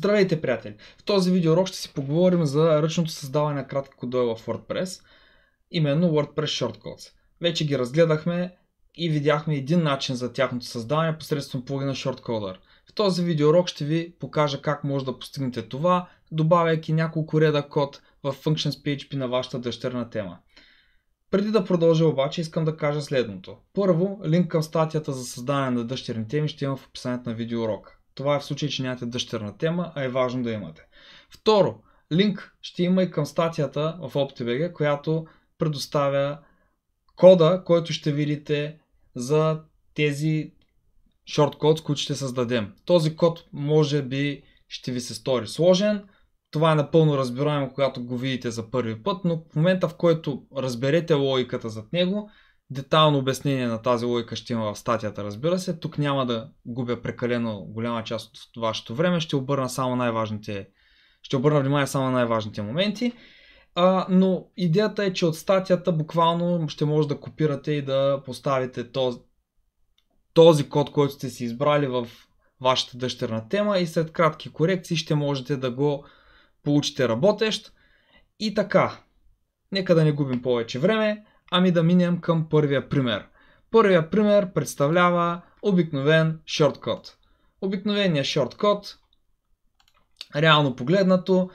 Здравейте, приятели! В този видеоурок ще си поговорим за ръчното създаване на кратки кодове в WordPress, именно WordPress Shortcodes. Вече ги разгледахме и видяхме един начин за тяхното създаване посредством плагина Shortcoder. В този видеоурок ще ви покажа как може да постигнете това, добавяйки няколко реда код в Functions PHP на вашата дъщерна тема. Преди да продължа обаче искам да кажа следното. Първо, линк към статията за създаване на дъщерни теми ще имам в описанието на видеоурока. Това е в случай, че нямате дъщерна тема, а е важно да имате. Второ, линк ще има и към статията в OptiBG, която предоставя кода, който ще видите за тези шорткод, които ще създадем. Този код може би ще ви се стори сложен. Това е напълно разбираемо, когато го видите за първи път, но в момента в който разберете логиката зад него, Детайлно обяснение на тази логика ще има в статията, разбира се. Тук няма да губя прекалено голяма част от вашето време. Ще обърна само най-важните. Ще обърна внимание само на най-важните моменти. А, но идеята е, че от статията буквално ще може да копирате и да поставите този, този код, който сте си избрали в вашата дъщерна тема и след кратки корекции ще можете да го получите работещ. И така, нека да не губим повече време ами да минем към първия пример. Първия пример представлява обикновен шорткод. Обикновеният шорткод, реално погледнато,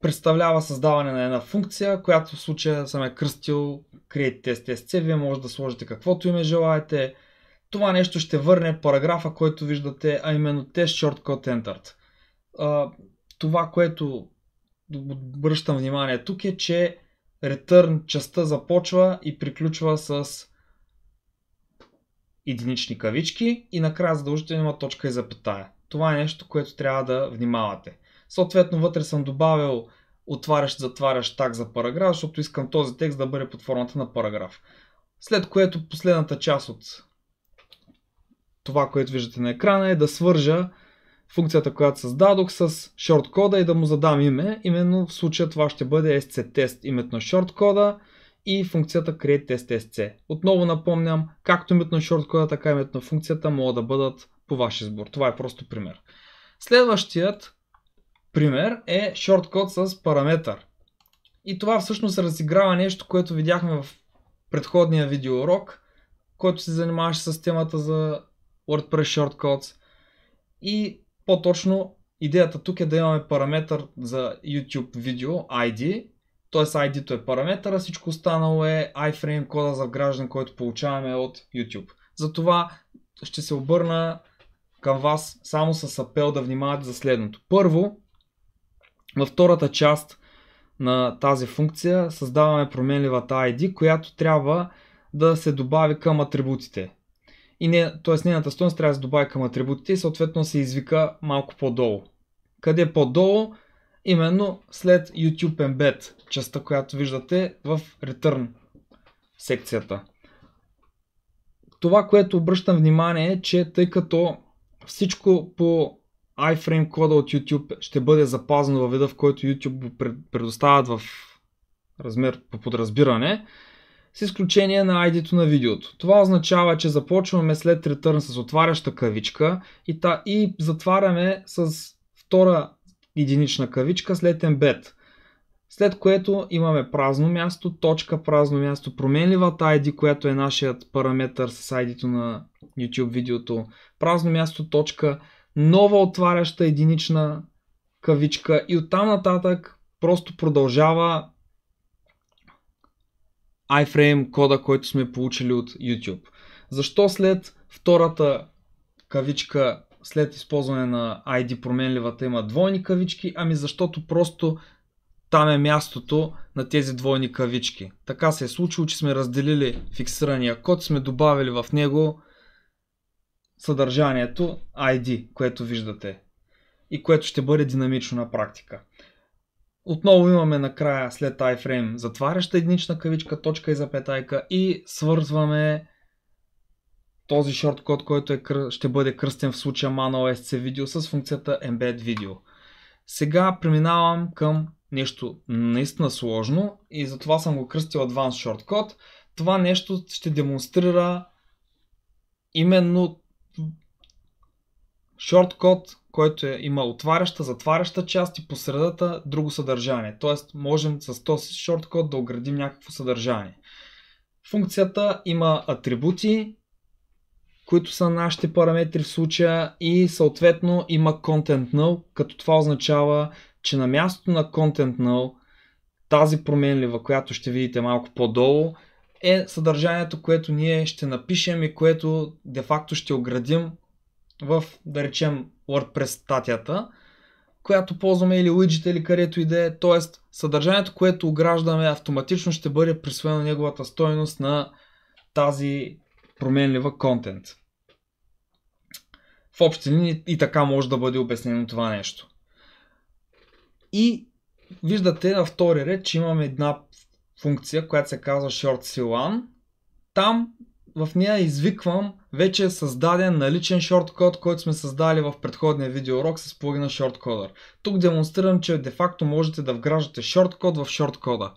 представлява създаване на една функция, която в случая съм е кръстил create Вие може да сложите каквото име желаете. Това нещо ще върне параграфа, който виждате, а именно test shortcode entered. това, което обръщам внимание тук е, че return частта започва и приключва с единични кавички и накрая задължително има точка и запетая. Това е нещо, което трябва да внимавате. Съответно, вътре съм добавил отварящ, затварящ так за параграф, защото искам този текст да бъде под формата на параграф. След което последната част от това, което виждате на екрана е да свържа функцията, която създадох с шорт кода и да му задам име. Именно в случая това ще бъде sctest името на шорт кода и функцията createTestSC. Отново напомням, както името на short кода, така и името на функцията могат да бъдат по ваш избор. Това е просто пример. Следващият пример е шорткод с параметър. И това всъщност разиграва нещо, което видяхме в предходния видео урок, който се занимаваше с темата за WordPress Shortcodes. И по-точно идеята тук е да имаме параметър за YouTube видео ID, т.е. ID-то е параметъра, всичко останало е iframe кода за вграждане, който получаваме от YouTube. Затова ще се обърна към вас само с апел да внимавате за следното. Първо, във втората част на тази функция създаваме променливата ID, която трябва да се добави към атрибутите и не, т.е. нейната стоеност трябва да се добави към атрибутите и съответно се извика малко по-долу. Къде е по-долу? Именно след YouTube Embed, частта, която виждате в Return секцията. Това, което обръщам внимание е, че тъй като всичко по iframe кода от YouTube ще бъде запазено във вида, в който YouTube го предоставят в размер по подразбиране, с изключение на id на видеото. Това означава, че започваме след return с отваряща кавичка и, та, и затваряме с втора единична кавичка след embed. След което имаме празно място, точка празно място, променливата ID, която е нашият параметър с id на YouTube видеото, празно място, точка, нова отваряща единична кавичка и оттам нататък просто продължава iframe кода, който сме получили от YouTube. Защо след втората кавичка, след използване на ID променливата има двойни кавички? Ами защото просто там е мястото на тези двойни кавички. Така се е случило, че сме разделили фиксирания код, сме добавили в него съдържанието ID, което виждате и което ще бъде динамично на практика. Отново имаме накрая след iframe затваряща единична кавичка, точка и запетайка и свързваме този шорткод, който е, ще бъде кръстен в случая ManoSC Video с функцията Embed Video. Сега преминавам към нещо наистина сложно и затова съм го кръстил Advanced Shortcode. Това нещо ще демонстрира именно шорткод, който е, има отваряща, затваряща част и посредата друго съдържание. Тоест можем с този шорткод да оградим някакво съдържание. Функцията има атрибути, които са нашите параметри в случая и съответно има content null, като това означава, че на мястото на content null тази променлива, която ще видите малко по-долу, е съдържанието, което ние ще напишем и което де-факто ще оградим в, да речем, WordPress статията, която ползваме или widget или където и да е. Тоест, съдържанието, което ограждаме, автоматично ще бъде присвоено неговата стойност на тази променлива контент. В общи линии и така може да бъде обяснено това нещо. И виждате на втори ред, че имаме една функция, която се казва Short CLAN. Там в нея извиквам вече е създаден наличен шорткод, който сме създали в предходния урок с плагина Shortcoder. Тук демонстрирам, че де-факто можете да вграждате шорткод в шорткода.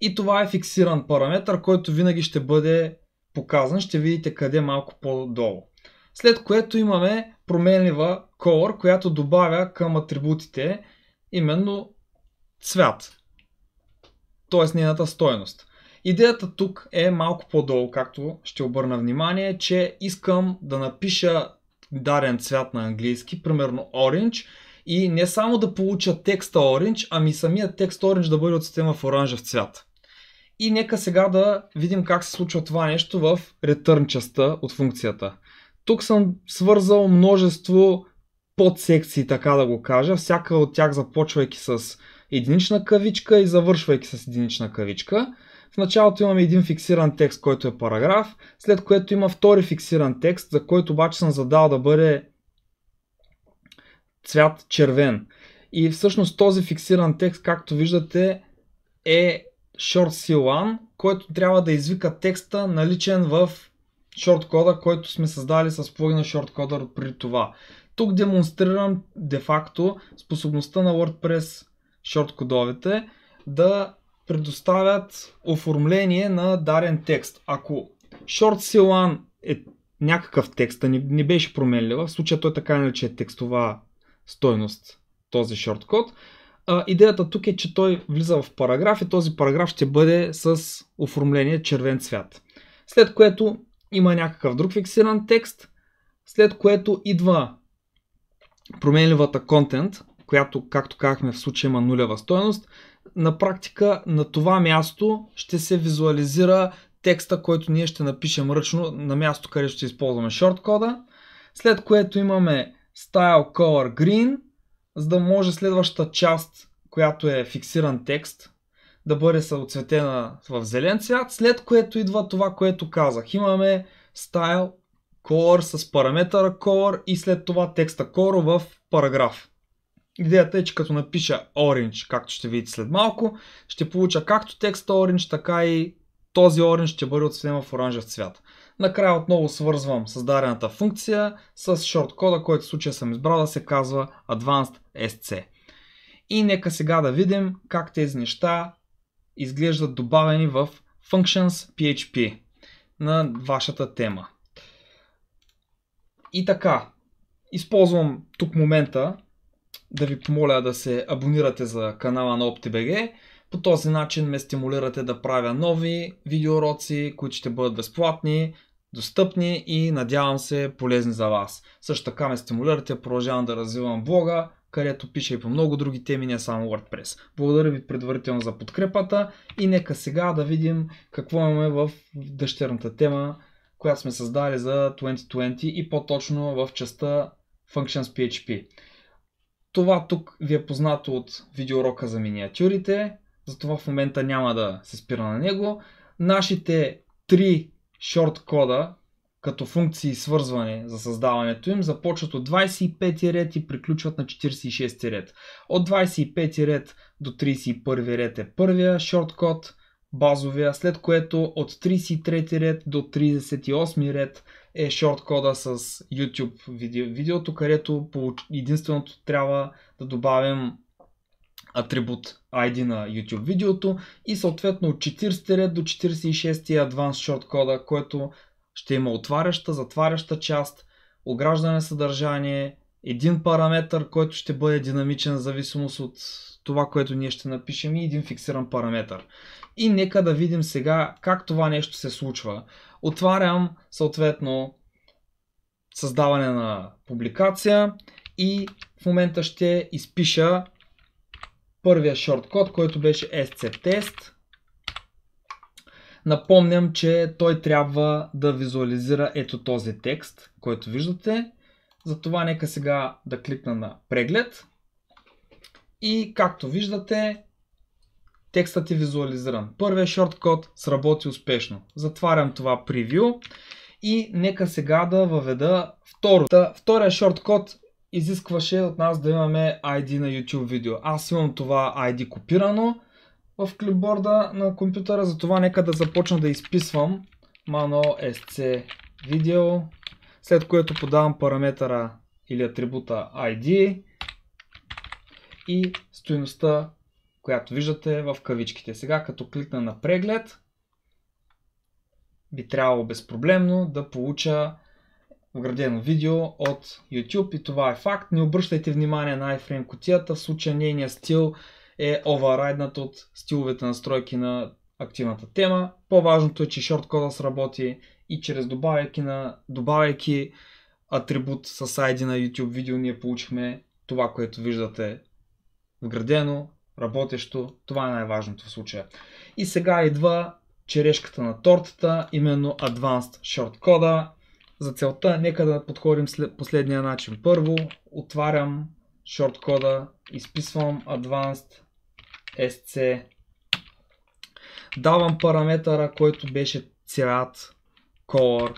И това е фиксиран параметр, който винаги ще бъде показан. Ще видите къде е малко по-долу. След което имаме променлива color, която добавя към атрибутите именно цвят, т.е. нейната стойност. Идеята тук е малко по-долу, както ще обърна внимание, че искам да напиша дарен цвят на английски, примерно Orange, и не само да получа текста Orange, ами самия текст Orange да бъде от система в оранжев цвят. И нека сега да видим как се случва това нещо в return частта от функцията. Тук съм свързал множество подсекции, така да го кажа, всяка от тях започвайки с единична кавичка и завършвайки с единична кавичка. В началото имаме един фиксиран текст, който е параграф, след което има втори фиксиран текст, за който обаче съм задал да бъде цвят червен. И всъщност този фиксиран текст, както виждате, е short C1, който трябва да извика текста наличен в шорткода, който сме създали с плагина шорткодър при това. Тук демонстрирам де-факто способността на WordPress шорткодовете да предоставят оформление на дарен текст. Ако Short CLAN е някакъв текст, а не, не беше променлива, в случая той така че е текстова стойност, този шорткод. А, идеята тук е, че той влиза в параграф и този параграф ще бъде с оформление червен цвят. След което има някакъв друг фиксиран текст, след което идва променливата контент, която, както казахме, в случая има нулева стоеност на практика на това място ще се визуализира текста, който ние ще напишем ръчно на място, където ще използваме шорт кода. След което имаме style color green, за да може следващата част, която е фиксиран текст, да бъде съоцветена в зелен цвят, след което идва това, което казах. Имаме style color с параметъра color и след това текста color в параграф. Идеята е, че като напиша Orange, както ще видите след малко, ще получа както текст Orange, така и този Orange ще бъде отсветен в оранжев цвят. Накрая отново свързвам създадената функция с шорт кода, който в случая съм избрал да се казва Advanced SC. И нека сега да видим как тези неща изглеждат добавени в Functions PHP на вашата тема. И така, използвам тук момента да ви помоля да се абонирате за канала на OptiBG. По този начин ме стимулирате да правя нови видеоуроци, които ще бъдат безплатни, достъпни и надявам се полезни за вас. Също така ме стимулирате, продължавам да развивам блога, където пиша и по много други теми, не само WordPress. Благодаря ви предварително за подкрепата и нека сега да видим какво имаме в дъщерната тема, която сме създали за 2020 и по-точно в частта Functions PHP. Това тук ви е познато от видеоурока за миниатюрите, затова в момента няма да се спира на него. Нашите три шорт кода като функции свързване за създаването им започват от 25 ред и приключват на 46 ред. От 25 ред до 31 ред е първия шорт код, базовия, след което от 33 ред до 38 ред е шорткода с YouTube видео, видеото, където единственото трябва да добавим атрибут ID на YouTube видеото и съответно от 40 ред до 46 адванс шорткода, който ще има отваряща, затваряща част, ограждане съдържание, един параметр, който ще бъде динамичен в зависимост от това, което ние ще напишем и един фиксиран параметр. И нека да видим сега как това нещо се случва. Отварям съответно създаване на публикация и в момента ще изпиша първия шорткод, който беше SC-тест. Напомням, че той трябва да визуализира ето този текст, който виждате. Затова нека сега да кликна на преглед. И както виждате, текстът е визуализиран. Първият шорткод сработи успешно. Затварям това превю и нека сега да въведа втората. Втория шорткод изискваше от нас да имаме ID на YouTube видео. Аз имам това ID копирано в клипборда на компютъра, затова нека да започна да изписвам mano sc video, след което подавам параметъра или атрибута ID и стоеността която виждате в кавичките. Сега като кликна на преглед, би трябвало безпроблемно да получа вградено видео от YouTube и това е факт. Не обръщайте внимание на iFrame котията, в случая нейния стил е оверайднат от стиловете настройки на активната тема. По-важното е, че шорткода сработи и чрез добавяйки, на, добавяйки атрибут с ID на YouTube видео ние получихме това, което виждате вградено работещо. Това е най-важното в случая. И сега идва черешката на тортата, именно Advanced Short кода. За целта нека да подходим последния начин. Първо отварям short кода, изписвам Advanced SC, давам параметъра, който беше цвят, color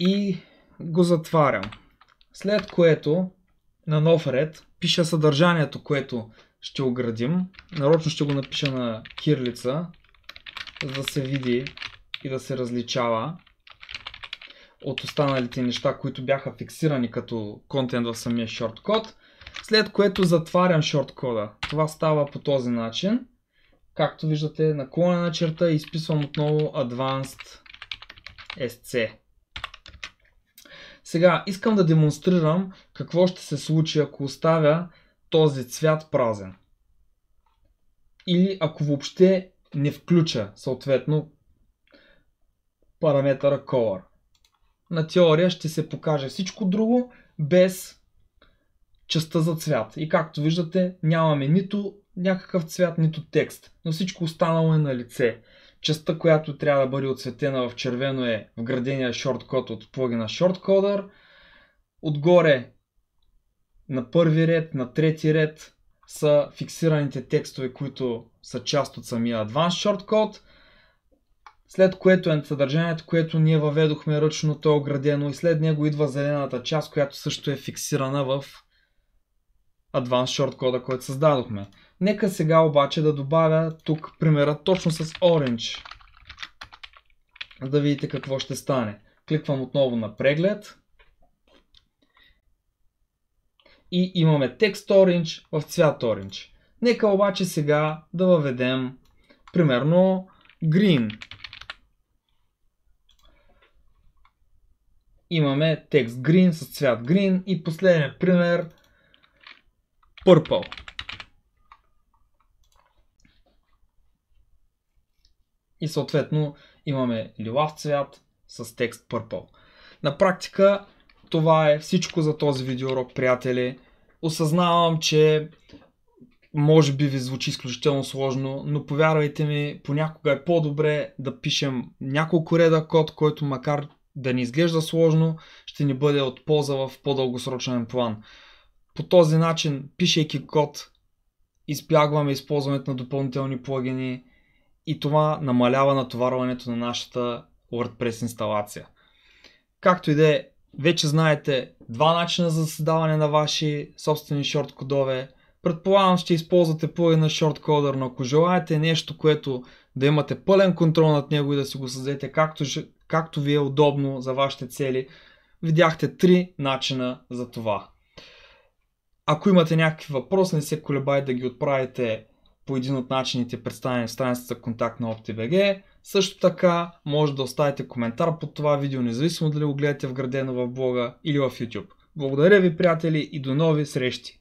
и го затварям. След което на нов ред пиша съдържанието, което ще оградим. Нарочно ще го напиша на кирлица, за да се види и да се различава от останалите неща, които бяха фиксирани като контент в самия шорткод. След което затварям шорткода. Това става по този начин. Както виждате, наклонена черта и изписвам отново Advanced SC. Сега искам да демонстрирам какво ще се случи, ако оставя този цвят празен. Или ако въобще не включа съответно параметъра color. На теория ще се покаже всичко друго без частта за цвят. И както виждате нямаме нито някакъв цвят, нито текст, но всичко останало е на лице. Частта, която трябва да бъде отсветена в червено е вградения шорткод от плагина Shortcoder. Отгоре на първи ред, на трети ред са фиксираните текстове, които са част от самия Advanced Shortcode. След което е съдържанието, което ние въведохме ръчно, то е оградено и след него идва зелената част, която също е фиксирана в Advanced Shortcode, който създадохме. Нека сега обаче да добавя тук примера точно с Orange. Да видите какво ще стане. Кликвам отново на преглед. И имаме текст Orange в цвят Orange. Нека обаче сега да въведем примерно Green. Имаме текст Green с цвят Green и последният пример Purple. И съответно имаме лилав цвят с текст Purple. На практика това е всичко за този видеоурок, приятели. Осъзнавам, че може би ви звучи изключително сложно, но повярвайте ми, понякога е по-добре да пишем няколко реда код, който макар да ни изглежда сложно, ще ни бъде от полза в по-дългосрочен план. По този начин, пишейки код, избягваме използването на допълнителни плагини, и това намалява натоварването на нашата WordPress инсталация. Както и да е, вече знаете два начина за създаване на ваши собствени шорт кодове. Предполагам ще използвате плагина шорт Coder, но ако желаете нещо, което да имате пълен контрол над него и да си го създадете както, както ви е удобно за вашите цели, видяхте три начина за това. Ако имате някакви въпроси, не се колебайте да ги отправите по един от начините представени в страницата контакт на OptiBG. Също така може да оставите коментар под това видео, независимо дали го гледате вградено в блога или в YouTube. Благодаря ви, приятели, и до нови срещи!